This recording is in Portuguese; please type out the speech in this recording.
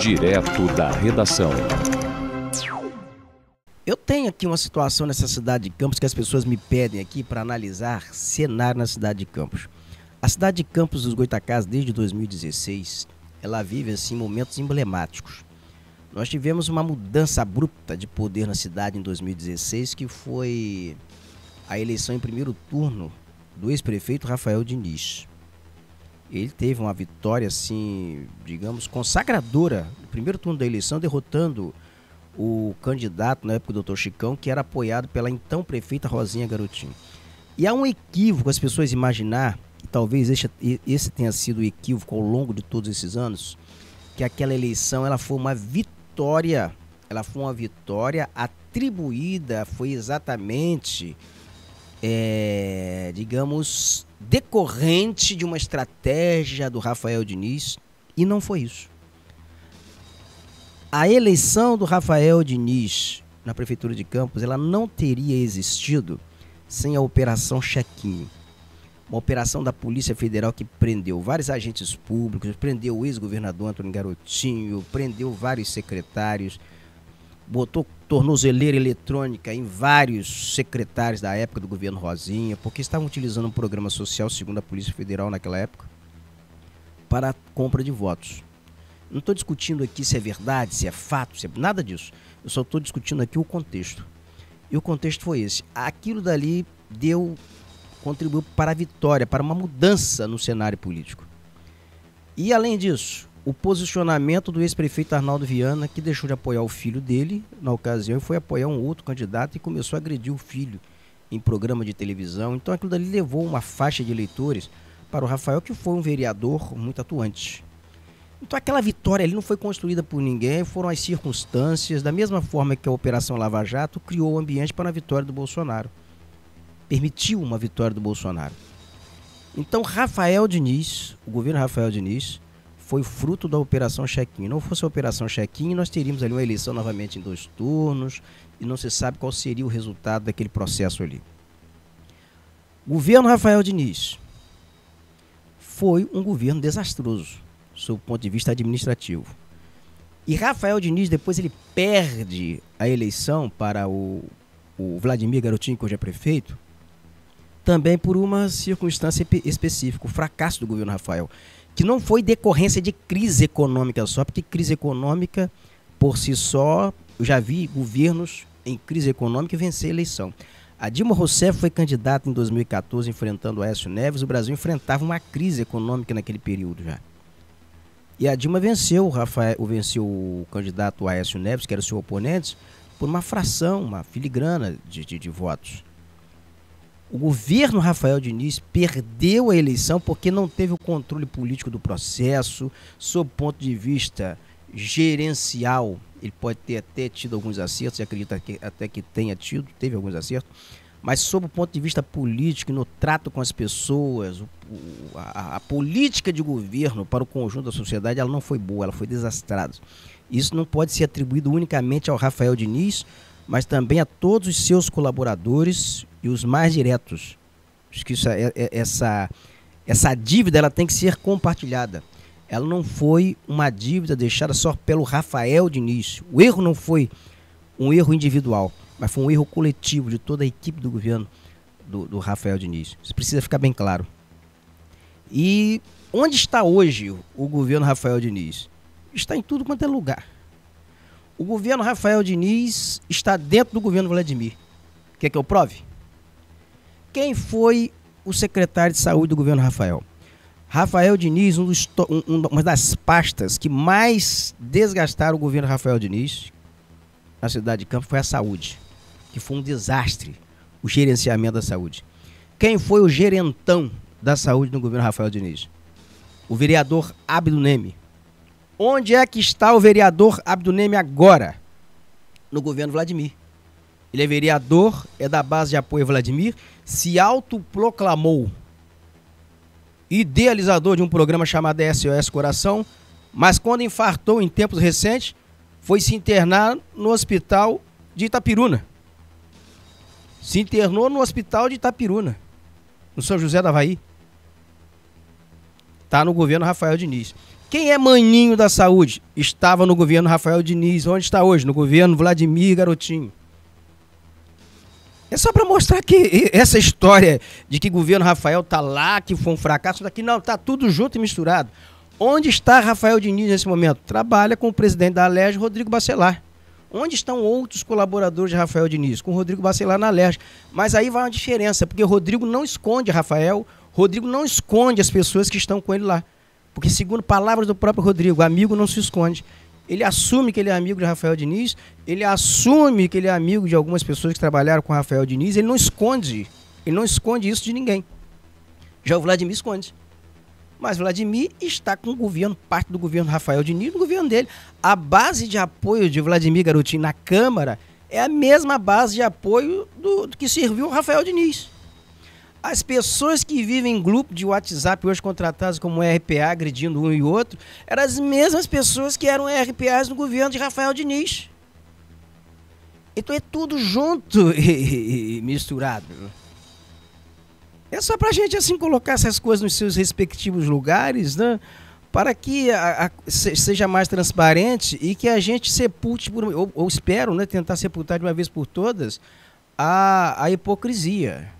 Direto da redação. Eu tenho aqui uma situação nessa cidade de Campos que as pessoas me pedem aqui para analisar cenário na cidade de Campos. A cidade de Campos dos Goitacás, desde 2016, ela vive assim momentos emblemáticos. Nós tivemos uma mudança abrupta de poder na cidade em 2016, que foi a eleição em primeiro turno do ex-prefeito Rafael Diniz. Ele teve uma vitória, assim, digamos, consagradora no primeiro turno da eleição, derrotando o candidato, na época, o doutor Chicão, que era apoiado pela então prefeita Rosinha Garotinho. E há um equívoco as pessoas imaginar, e talvez esse, esse tenha sido o equívoco ao longo de todos esses anos, que aquela eleição ela foi uma vitória, ela foi uma vitória atribuída, foi exatamente, é, digamos, decorrente de uma estratégia do Rafael Diniz e não foi isso. A eleição do Rafael Diniz na prefeitura de Campos, ela não teria existido sem a operação Chequinho. Uma operação da Polícia Federal que prendeu vários agentes públicos, prendeu o ex-governador Antônio Garotinho, prendeu vários secretários, botou tornozeleira eletrônica em vários secretários da época do governo Rosinha, porque estavam utilizando um programa social, segundo a Polícia Federal naquela época, para a compra de votos. Não estou discutindo aqui se é verdade, se é fato, se é nada disso. Eu só estou discutindo aqui o contexto. E o contexto foi esse. Aquilo dali deu, contribuiu para a vitória, para uma mudança no cenário político. E além disso, o posicionamento do ex-prefeito Arnaldo Viana, que deixou de apoiar o filho dele na ocasião e foi apoiar um outro candidato e começou a agredir o filho em programa de televisão. Então aquilo dali levou uma faixa de eleitores para o Rafael, que foi um vereador muito atuante. Então aquela vitória ali não foi construída por ninguém, foram as circunstâncias, da mesma forma que a Operação Lava Jato criou o ambiente para a vitória do Bolsonaro. Permitiu uma vitória do Bolsonaro. Então Rafael Diniz, o governo Rafael Diniz, foi fruto da Operação Check-in. Não fosse a Operação Check-in, nós teríamos ali uma eleição novamente em dois turnos e não se sabe qual seria o resultado daquele processo ali. governo Rafael Diniz foi um governo desastroso, sob o ponto de vista administrativo. E Rafael Diniz, depois ele perde a eleição para o, o Vladimir Garotinho, que hoje é prefeito, também por uma circunstância específica, o fracasso do governo Rafael, que não foi decorrência de crise econômica só, porque crise econômica por si só, eu já vi governos em crise econômica vencer a eleição. A Dilma Rousseff foi candidata em 2014 enfrentando o Aécio Neves, o Brasil enfrentava uma crise econômica naquele período já. E a Dilma venceu o Rafael, venceu o candidato Aécio Neves, que era seu oponente, por uma fração, uma filigrana de, de, de votos. O governo Rafael Diniz perdeu a eleição porque não teve o controle político do processo, sob ponto de vista gerencial. Ele pode ter até tido alguns acertos, e acredita que até que tenha tido, teve alguns acertos, mas sob o ponto de vista político, no trato com as pessoas, o, a, a, política de governo para o conjunto da sociedade, ela não foi boa, ela foi desastrada. Isso não pode ser atribuído unicamente ao Rafael Diniz, mas também a todos os seus colaboradores e os mais diretos. Acho que isso, é, é, é, essa, essa dívida ela tem que ser compartilhada. Ela não foi uma dívida deixada só pelo Rafael Diniz. O erro não foi um erro individual, mas foi um erro coletivo de toda a equipe do governo do, do Rafael Diniz. Isso precisa ficar bem claro. E onde está hoje o governo Rafael Diniz? Está em tudo quanto é lugar. O governo Rafael Diniz está dentro do governo Vladimir. Quer que eu prove? Quem foi o secretário de saúde do governo Rafael? Rafael Diniz, um dos, um, uma das pastas que mais desgastaram o governo Rafael Diniz na cidade de Campos foi a saúde, que foi um desastre o gerenciamento da saúde. Quem foi o gerentão da saúde no governo Rafael Diniz? O vereador Abdo Neme. Onde é que está o vereador Abdo Neme agora? No governo Vladimir ele é vereador, é da base de apoio Vladimir, se autoproclamou idealizador de um programa chamado SOS Coração, mas quando infartou em tempos recentes, foi se internar no hospital de Itapiruna. Se internou no hospital de Itapiruna, no São José da Havaí. Está no governo Rafael Diniz. Quem é maninho da saúde? Estava no governo Rafael Diniz. Onde está hoje? No governo Vladimir Garotinho. É só para mostrar que essa história de que o governo Rafael tá lá, que foi um fracasso, daqui não, tá tudo junto e misturado. Onde está Rafael Diniz nesse momento? Trabalha com o presidente da Alerj, Rodrigo Bacelar. Onde estão outros colaboradores de Rafael Diniz? Com o Rodrigo Bacelar na Alerj. Mas aí vai uma diferença, porque o Rodrigo não esconde Rafael, Rodrigo não esconde as pessoas que estão com ele lá. Porque, segundo palavras do próprio Rodrigo, amigo não se esconde ele assume que ele é amigo de Rafael Diniz, ele assume que ele é amigo de algumas pessoas que trabalharam com Rafael Diniz, ele não esconde, ele não esconde isso de ninguém. Já o Vladimir esconde. Mas Vladimir está com o governo, parte do governo Rafael Diniz, do governo dele. A base de apoio de Vladimir Garotinho na Câmara é a mesma base de apoio do, do que serviu Rafael Diniz. As pessoas que vivem em grupo de WhatsApp hoje contratadas como RPA, agredindo um e outro, eram as mesmas pessoas que eram RPAs no governo de Rafael Diniz. Então é tudo junto e misturado. É só para a gente assim colocar essas coisas nos seus respectivos lugares, né? para que a, a, seja mais transparente e que a gente sepulte, por, ou, ou, espero né, tentar sepultar de uma vez por todas, a, a hipocrisia.